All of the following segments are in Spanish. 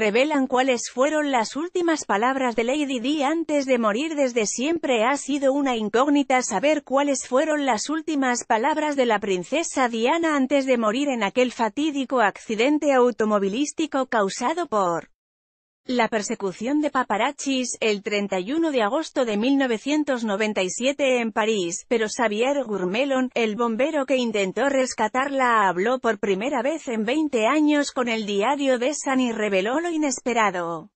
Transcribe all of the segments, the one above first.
revelan cuáles fueron las últimas palabras de Lady Di antes de morir desde siempre ha sido una incógnita saber cuáles fueron las últimas palabras de la princesa Diana antes de morir en aquel fatídico accidente automovilístico causado por la persecución de paparazzis, el 31 de agosto de 1997 en París, pero Xavier Gourmelon, el bombero que intentó rescatarla habló por primera vez en 20 años con el diario de San y reveló lo inesperado.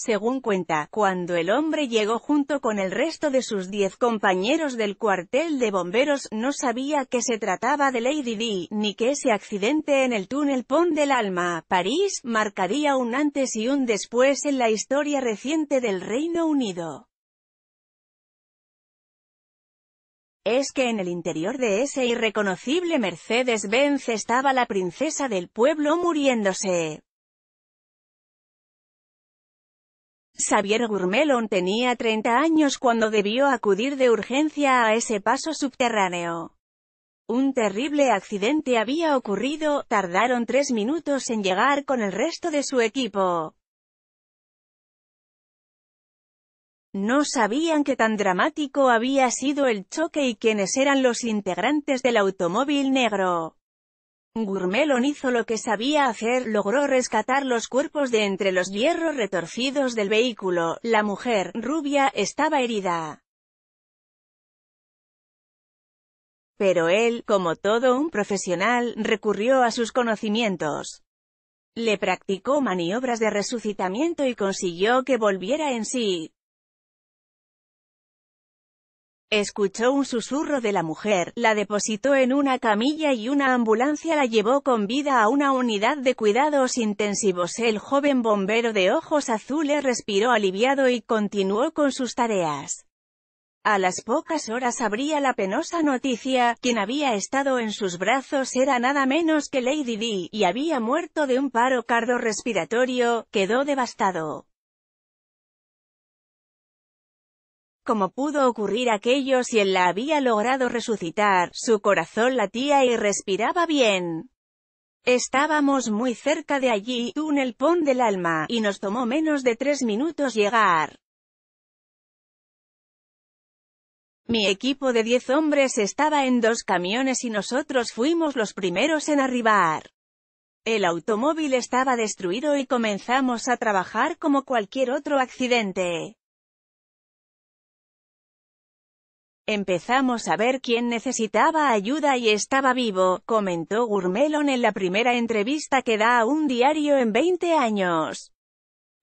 Según cuenta, cuando el hombre llegó junto con el resto de sus diez compañeros del cuartel de bomberos, no sabía que se trataba de Lady Di, ni que ese accidente en el túnel Pont del Alma, París, marcaría un antes y un después en la historia reciente del Reino Unido. es que en el interior de ese irreconocible Mercedes-Benz estaba la princesa del pueblo muriéndose. Xavier Gourmelon tenía 30 años cuando debió acudir de urgencia a ese paso subterráneo. Un terrible accidente había ocurrido, tardaron tres minutos en llegar con el resto de su equipo. No sabían que tan dramático había sido el choque y quiénes eran los integrantes del automóvil negro. Gurmelon hizo lo que sabía hacer, logró rescatar los cuerpos de entre los hierros retorcidos del vehículo, la mujer, rubia, estaba herida. Pero él, como todo un profesional, recurrió a sus conocimientos. Le practicó maniobras de resucitamiento y consiguió que volviera en sí. Escuchó un susurro de la mujer, la depositó en una camilla y una ambulancia la llevó con vida a una unidad de cuidados intensivos. El joven bombero de ojos azules respiró aliviado y continuó con sus tareas. A las pocas horas abría la penosa noticia, quien había estado en sus brazos era nada menos que Lady Di, y había muerto de un paro respiratorio, quedó devastado. Como pudo ocurrir aquello si él la había logrado resucitar, su corazón latía y respiraba bien. Estábamos muy cerca de allí, el Pon del Alma, y nos tomó menos de tres minutos llegar. Mi equipo de diez hombres estaba en dos camiones y nosotros fuimos los primeros en arribar. El automóvil estaba destruido y comenzamos a trabajar como cualquier otro accidente. Empezamos a ver quién necesitaba ayuda y estaba vivo, comentó Gourmelon en la primera entrevista que da a un diario en 20 años.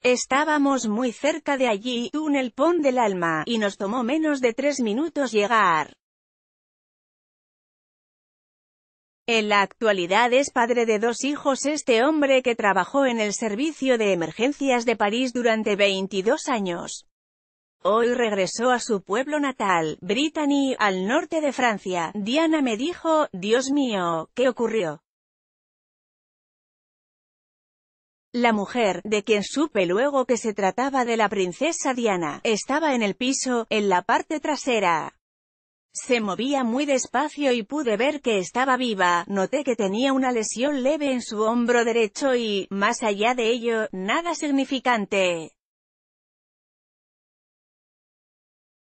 Estábamos muy cerca de allí, el Pon del Alma, y nos tomó menos de tres minutos llegar. En la actualidad es padre de dos hijos este hombre que trabajó en el servicio de emergencias de París durante 22 años. Hoy regresó a su pueblo natal, Brittany, al norte de Francia. Diana me dijo, Dios mío, ¿qué ocurrió? La mujer, de quien supe luego que se trataba de la princesa Diana, estaba en el piso, en la parte trasera. Se movía muy despacio y pude ver que estaba viva, noté que tenía una lesión leve en su hombro derecho y, más allá de ello, nada significante.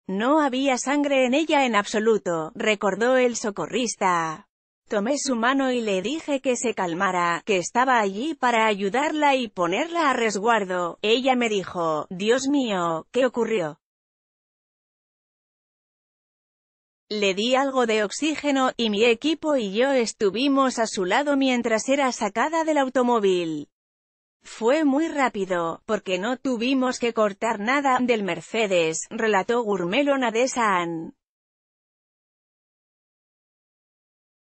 No había sangre en ella en absoluto, recordó el socorrista. Tomé su mano y le dije que se calmara, que estaba allí para ayudarla y ponerla a resguardo. Ella me dijo, Dios mío, ¿qué ocurrió? Le di algo de oxígeno, y mi equipo y yo estuvimos a su lado mientras era sacada del automóvil. Fue muy rápido, porque no tuvimos que cortar nada del Mercedes, relató Gurmelo Nadesan.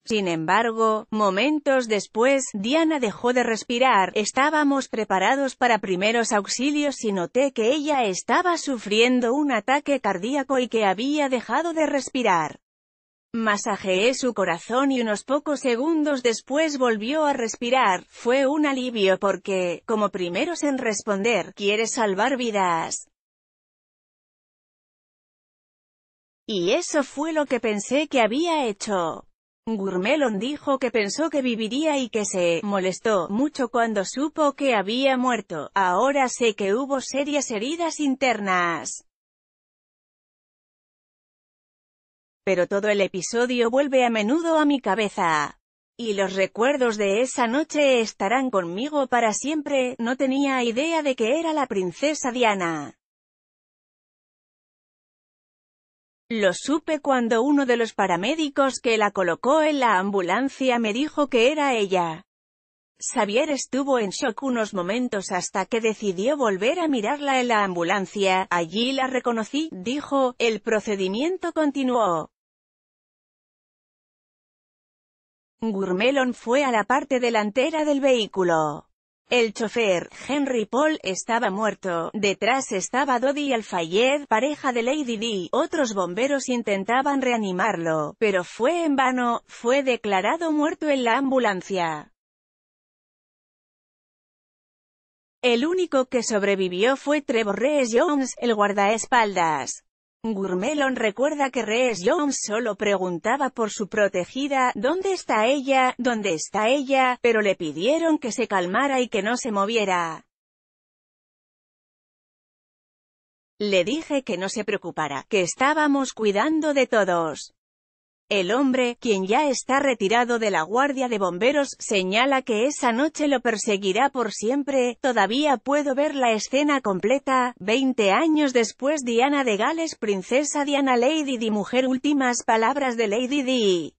Sin embargo, momentos después, Diana dejó de respirar, estábamos preparados para primeros auxilios y noté que ella estaba sufriendo un ataque cardíaco y que había dejado de respirar. Masajeé su corazón y unos pocos segundos después volvió a respirar. Fue un alivio porque, como primeros en responder, quiere salvar vidas. Y eso fue lo que pensé que había hecho. Gurmelon dijo que pensó que viviría y que se molestó mucho cuando supo que había muerto. Ahora sé que hubo serias heridas internas. Pero todo el episodio vuelve a menudo a mi cabeza. Y los recuerdos de esa noche estarán conmigo para siempre, no tenía idea de que era la princesa Diana. Lo supe cuando uno de los paramédicos que la colocó en la ambulancia me dijo que era ella. Xavier estuvo en shock unos momentos hasta que decidió volver a mirarla en la ambulancia, allí la reconocí, dijo, el procedimiento continuó. Gurmelon fue a la parte delantera del vehículo. El chofer, Henry Paul, estaba muerto, detrás estaba Dodi Alfayed, pareja de Lady Di, otros bomberos intentaban reanimarlo, pero fue en vano, fue declarado muerto en la ambulancia. El único que sobrevivió fue Trevor rees Jones, el guardaespaldas. Gourmelon recuerda que Rees Jones solo preguntaba por su protegida, ¿dónde está ella? ¿dónde está ella? pero le pidieron que se calmara y que no se moviera. Le dije que no se preocupara, que estábamos cuidando de todos. El hombre, quien ya está retirado de la guardia de bomberos, señala que esa noche lo perseguirá por siempre, todavía puedo ver la escena completa, 20 años después Diana de Gales Princesa Diana Lady Di Mujer Últimas palabras de Lady Di